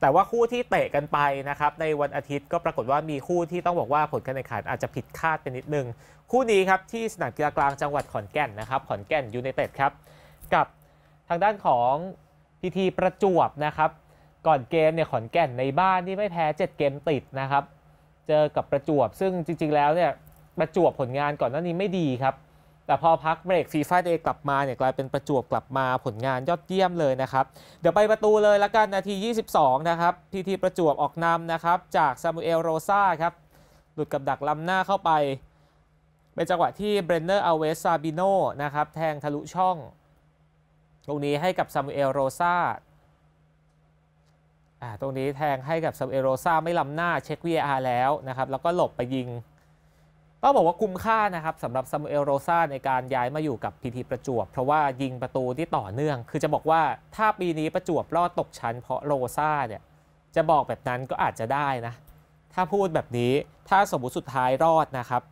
แต่ว่าคู่ที่เตะกันไปนะครับในวันอาทิตย์ก็ปรากฏว่ามีคู่ที่ต้องบอกว่าผลการแข่งขัน อาจจะผิด คาดไปนิดนึง คู่นี้ ครับ ที่สนามกีฬากลางจังหวัดขอนแก่นนะครับ ขอนแก่นยูไนเต็ดครับ กับทางด้านของพีทีประจวบนะครับ ก่อนเกมเนี่ยขอนแก่นในบ้านที่ไม่แพ้ 7 เกมติดนะครับ เจอกับประจวบซึ่งจริงๆ แล้วเนี่ยประจวบผลงานก่อนหน้านี้ไม่ดีครับแต่พอพักเบรกฟีฟ่าเดกลับมาเนี่ยกลายเป็นประจวบกลับมาผลงานยอดเยี่ยมเลยนะครับ เดี๋ยวไปประตูเลยละกันนาที 22 นะครับพีทีประจวบออกนำนะครับ จากซามูเอลโรซาครับ หลุดกับดักลำหน้าเข้าไปเป็นจังหวะที่เบรนเนอร์อเวสซาบิโนนะครับ แทงทะลุช่อง ตรงนี้ให้กับซามูเอลโรซาตรงนี้แทงให้กับซามูเอลโรซาไม่ลำหน้าเช็ควีอาแล้วนะครับ แล้วก็หลบไปยิงต้องบอกว่าคุ้มค่านะครับสำหรับซามูเอลโรซาในการย้ายมาอยู่กับพีทีประจวบ เพราะว่ายิงประตูที่ต่อเนื่อง คือจะบอกว่าถ้าปีนี้ประจวบรอดตกชั้นเพราะโรซาเนี่ยจะบอกแบบนั้นก็อาจจะได้นะ ถ้าพูดแบบนี้ถ้าสมมติสุดท้ายรอดนะครับ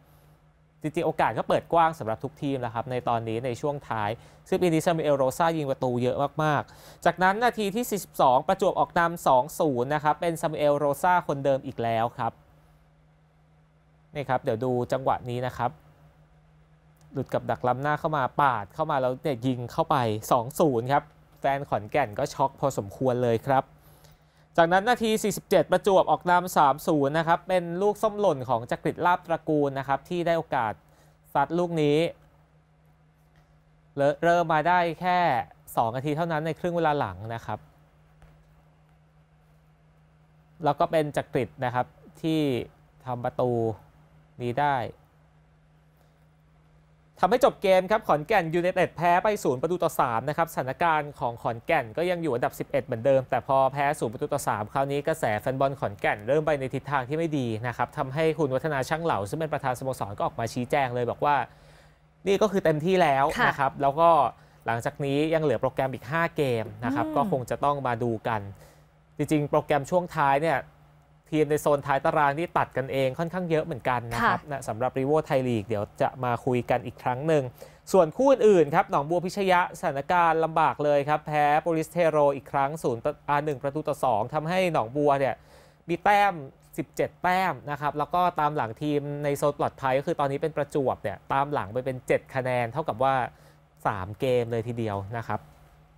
จริงๆโอกาสก็เปิดกว้างสำหรับทุกทีมแล้วครับ ในตอนนี้ในช่วงท้าย ซึ่งปีนี้ซามูเอลโรซายิงประตูเยอะมากๆจากนั้นนาทีที่ 42 ประจวบออกนำ2-0นะครับเป็นซามูเอลโรซาคนเดิมอีกแล้วครับี่ครับเดี๋ยวดูจังหวะนี้นะครับ หลุดกับดักล้ำหน้าเข้ามาปาดเข้ามาแล้วเนี่ยยิงเข้าไป 2-0 ครับ แฟนขอนแก่นก็ช็อกพอสมควรเลยครับ จากนั้นนาที 47 ประจวบออกนำา3-0 นะครับ เป็นลูกส้มหล่นของจักริดลาบตระกูลนะครับ ที่ได้โอกาสซัดลูกนี้ เริ่มมาได้แค่ 2 นาทีเท่านั้นในครึ่งเวลาหลังนะครับ แล้วก็เป็นจักริดนะครับที่ทำประตูนี้ได้ทำให้จบเกมครับขอนแก่นยูเนเต็ดแพ้ไป0ประตูต่อ3นะครับสถานการณ์ของขอนแก่นก็ยังอยู่อันดับ 11 เหมือนเดิม แต่พอแพ้0ประตูต่อ 3 คราวนี้กระแสแฟนบอลขอนแก่น เริ่มไปในทิศทางที่ไม่ดีนะครับทำให้คุณวัฒนาช่างเหล่า ซึ่งเป็นประธานสโมสร ก็ออกมาชี้แจงเลยบอกว่า นี่ก็คือเต็มที่แล้วนะครับแล้วก็หลังจากนี้ยังเหลือโปรแกรมอีก5เกมนะครับก็คงจะต้องมาดูกัน จริงๆโปรแกรมช่วงท้ายเนี่ยทีม ในโซนท้ายตารางนี่ตัดกันเองค่อนข้างเยอะเหมือนกันนะครับนะสำหรับรีโวไทยลีกเดี๋ยวจะมาคุยกันอีกครั้งหนึ่ง ส่วนคู่อื่นๆครับ หนองบัวพิชยะสถานการณ์ลำบากเลยครับ แพ้โปลิสเทโรอีกครั้งศูนย์อาหนึ่งประตูต่อสองทำให้หนองบัวเนี่ยมีแต้ม 17 แต้มนะครับ แล้วก็ตามหลังทีมในโซนปลอดภัยก็คือตอนนี้เป็นประจวบเนี่ยตามหลังไปเป็น 7 คะแนน เท่ากับว่า 3 เกมเลยทีเดียวนะครับ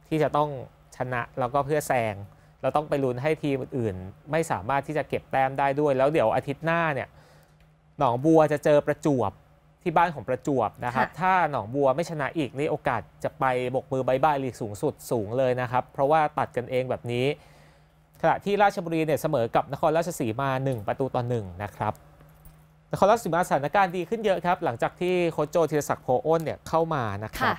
ที่จะต้องชนะแล้วก็เพื่อแซงเราต้องไปลุ้นให้ทีมอื่นไม่สามารถที่จะเก็บแต้มได้ด้วย แล้วเดี๋ยวอาทิตย์หน้าเนี่ย หนองบัวจะเจอประจวบที่บ้านของประจวบนะครับ ถ้าหนองบัวไม่ชนะอีกนี่โอกาสจะไปบกมือใบบยายลีกสูงสุดสูงเลยนะครับ เพราะว่าตัดกันเองแบบนี้ขณะที่ราชบุรีเนี่ยเสมอกับนครราชสีมา 1 ประตูต่อ1นะครับ นครราชสีมาสถานการณ์ดีขึ้นเยอะครับ หลังจากที่โคชโจธีรศักดิ์โพอ้นเนี่ยเข้ามานะครับ